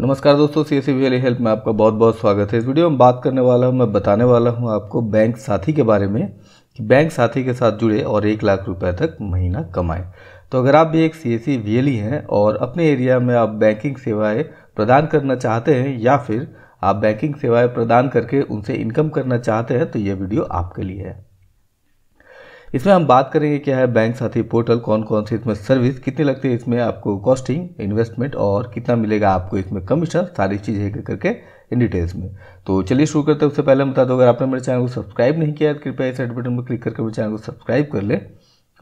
नमस्कार दोस्तों C S V help में आपका बहुत बहुत स्वागत है इस वीडियो में बात करने वाला हूँ मैं बताने वाला हूँ आपको बैंक साथी के बारे में कि बैंक साथी के साथ जुड़े और एक लाख रुपए तक महीना कमाएं तो अगर आप भी एक सी एस e हैं और अपने एरिया में आप बैंकिंग सेवाएँ प्रदान करना चाहते हैं या फिर आप बैंकिंग सेवाएँ प्रदान करके उनसे इनकम करना चाहते हैं तो ये वीडियो आपके लिए है इसमें हम बात करेंगे क्या है बैंक साथी पोर्टल कौन कौन सी इसमें सर्विस कितनी लगती है इसमें आपको कॉस्टिंग इन्वेस्टमेंट और कितना मिलेगा आपको इसमें कमीशन सारी चीज़ें एक करके इन डिटेल्स में तो चलिए शुरू करते हैं उससे पहले बता दो अगर आपने मेरे चैनल को सब्सक्राइब नहीं किया है तो कृपया इस एडबटन बटन पर क्लिक करके मेरे चैनल को सब्सक्राइब कर लें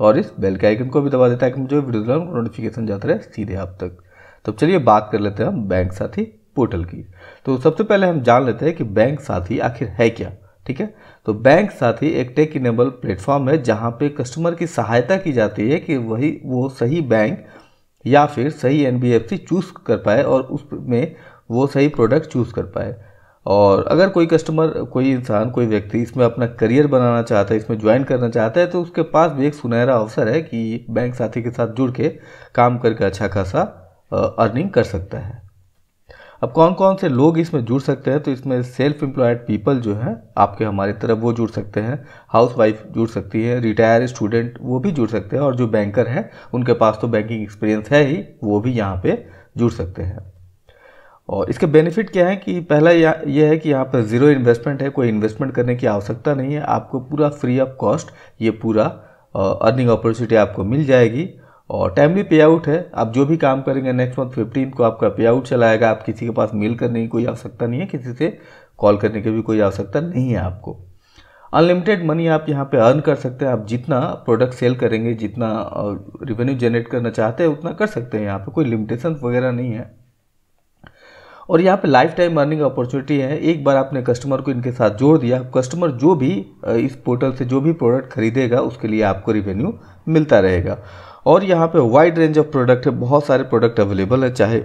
और इस बेल के आइकन को भी दबा देता है कि मुझे वीडियो द्वारा नोटिफिकेशन जाता रहे सीधे आप तक तो चलिए बात कर लेते हैं हम बैंक साथी पोर्टल की तो सबसे पहले हम जान लेते हैं कि बैंक साथी आखिर है क्या ठीक है तो बैंक साथी एक टेक इनेबल प्लेटफॉर्म है जहाँ पे कस्टमर की सहायता की जाती है कि वही वो सही बैंक या फिर सही एन चूज़ कर पाए और उसमें वो सही प्रोडक्ट चूज़ कर पाए और अगर कोई कस्टमर कोई इंसान कोई व्यक्ति इसमें अपना करियर बनाना चाहता है इसमें ज्वाइन करना चाहता है तो उसके पास भी एक सुनहरा अवसर है कि बैंक साथी के साथ जुड़ के काम करके अच्छा खासा अर्निंग कर सकता है अब कौन कौन से लोग इसमें जुड़ सकते हैं तो इसमें सेल्फ एम्प्लॉयड पीपल जो हैं आपके हमारे तरफ वो जुड़ सकते हैं हाउस वाइफ जुड़ सकती है रिटायर स्टूडेंट वो भी जुड़ सकते हैं और जो बैंकर हैं उनके पास तो बैंकिंग एक्सपीरियंस है ही वो भी यहाँ पर जुड़ सकते हैं और इसके बेनिफिट क्या है कि पहला यह है कि यहाँ पर ज़ीरो इन्वेस्टमेंट है कोई इन्वेस्टमेंट करने की आवश्यकता नहीं है आपको पूरा फ्री ऑफ कॉस्ट ये पूरा अर्निंग अपॉर्चुनिटी आपको मिल जाएगी और टाइमली पे आउट है आप जो भी काम करेंगे नेक्स्ट मंथ फिफ्टीन को आपका पे आउट चलाएगा आप किसी के पास मेल करने की कोई आवश्यकता नहीं है किसी से कॉल करने की भी कोई आवश्यकता नहीं है आपको अनलिमिटेड मनी आप यहाँ पे अर्न कर सकते हैं आप जितना प्रोडक्ट सेल करेंगे जितना रिवेन्यू जनरेट करना चाहते हैं उतना कर सकते हैं यहाँ पे कोई लिमिटेशन वगैरह नहीं है और यहाँ पे लाइफ टाइम अर्निंग अपॉर्चुनिटी है एक बार आपने कस्टमर को इनके साथ जोड़ दिया कस्टमर जो भी इस पोर्टल से जो भी प्रोडक्ट खरीदेगा उसके लिए आपको रिवेन्यू मिलता रहेगा और यहाँ पे वाइड रेंज ऑफ प्रोडक्ट है बहुत सारे प्रोडक्ट अवेलेबल है चाहे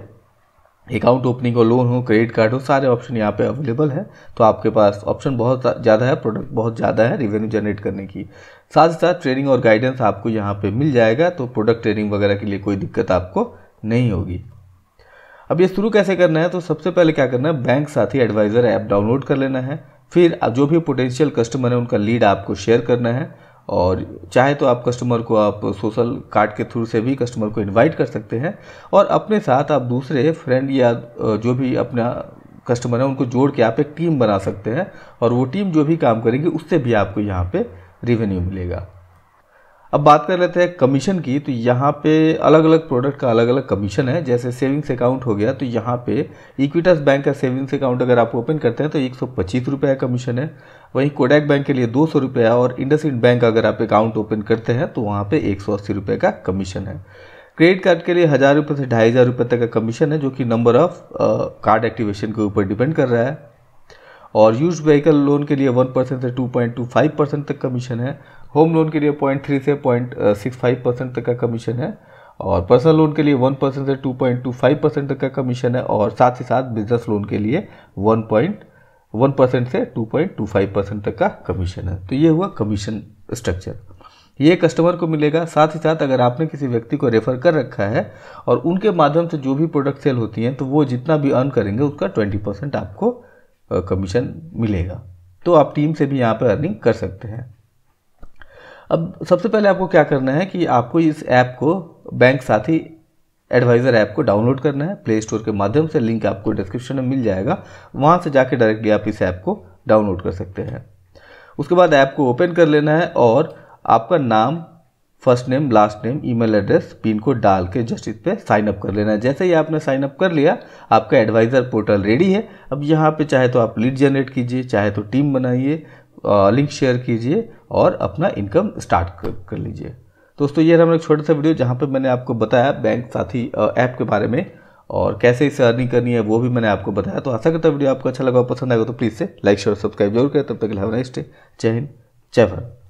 अकाउंट ओपनिंग हो लोन हो क्रेडिट कार्ड हो सारे ऑप्शन यहाँ पे अवेलेबल है तो आपके पास ऑप्शन बहुत ज़्यादा है प्रोडक्ट बहुत ज़्यादा है रिवेन्यू जनरेट करने की साथ ही साथ ट्रेनिंग और गाइडेंस आपको यहाँ पे मिल जाएगा तो प्रोडक्ट ट्रेनिंग वगैरह के लिए कोई दिक्कत आपको नहीं होगी अब ये शुरू कैसे करना है तो सबसे पहले क्या करना है बैंक साथी एडवाइज़र ऐप डाउनलोड कर लेना है फिर जो भी पोटेंशियल कस्टमर है उनका लीड आपको शेयर करना है और चाहे तो आप कस्टमर को आप सोशल कार्ड के थ्रू से भी कस्टमर को इनवाइट कर सकते हैं और अपने साथ आप दूसरे फ्रेंड या जो भी अपना कस्टमर है उनको जोड़ के आप एक टीम बना सकते हैं और वो टीम जो भी काम करेगी उससे भी आपको यहाँ पे रिवेन्यू मिलेगा अब बात कर लेते हैं कमीशन की तो यहाँ पे अलग अलग प्रोडक्ट का अलग अलग कमीशन है जैसे सेविंग्स अकाउंट हो गया तो यहाँ पे इक्विटास बैंक का सेविंग्स अकाउंट अगर आप ओपन करते हैं तो एक सौ पच्चीस रुपये का कमीशन है वहीं कोडैक बैंक के लिए दो सौ रुपया और इंड बैंक अगर आप अकाउंट ओपन करते हैं तो वहाँ पर एक सौ अस्सी रुपये का कमीशन है क्रेडिट कार्ड के लिए हज़ार रुपये से ढाई हज़ार रुपये तक का कमीशन है जो कि नंबर ऑफ कार्ड एक्टिवेशन के ऊपर डिपेंड कर रहा है और यूज व्हीकल लोन के लिए वन परसेंट से two point two five percent तक कमीशन है होम लोन के लिए पॉइंट थ्री से पॉइंट सिक्स फाइव परसेंट तक का कमीशन है और पर्सनल लोन के लिए वन परसेंट से two point two five percent तक का कमीशन है और साथ ही साथ बिजनेस लोन के लिए वन पॉइंट वन परसेंट से two point two five percent तक का कमीशन है तो ये हुआ कमीशन स्ट्रक्चर ये कस्टमर को मिलेगा साथ ही साथ अगर आपने किसी व्यक्ति को रेफर कर रखा है और उनके माध्यम से जो भी प्रोडक्ट सेल होती हैं तो वो जितना भी अर्न करेंगे उसका ट्वेंटी परसेंट आपको कमीशन मिलेगा तो आप टीम से भी यहाँ पर अर्निंग कर सकते हैं अब सबसे पहले आपको क्या करना है कि आपको इस ऐप को बैंक साथी एडवाइज़र ऐप को डाउनलोड करना है प्ले स्टोर के माध्यम से लिंक आपको डिस्क्रिप्शन में मिल जाएगा वहाँ से जाके डायरेक्टली आप इस ऐप को डाउनलोड कर सकते हैं उसके बाद ऐप को ओपन कर लेना है और आपका नाम first name last name email address pin को डाल के जस्ट इस पर साइन अप कर लेना जैसे ही आपने साइन अप कर लिया आपका एडवाइज़र पोर्टल रेडी है अब यहाँ पे चाहे तो आप लीड जनरेट कीजिए चाहे तो टीम बनाइए लिंक शेयर कीजिए और अपना इनकम स्टार्ट कर, कर लीजिए दोस्तों ये हम एक छोटा सा वीडियो जहाँ पर मैंने आपको बताया बैंक साथी ऐप के बारे में और कैसे इसे अर्निंग करनी है वो भी मैंने आपको बताया तो आशा करता वीडियो आपको अच्छा लगा पसंद आएगा तो प्लीज़ से लाइक शेयर सब्सक्राइब जरूर करें तब तक लाइव नेक्स्ट जय हिंद जय भारत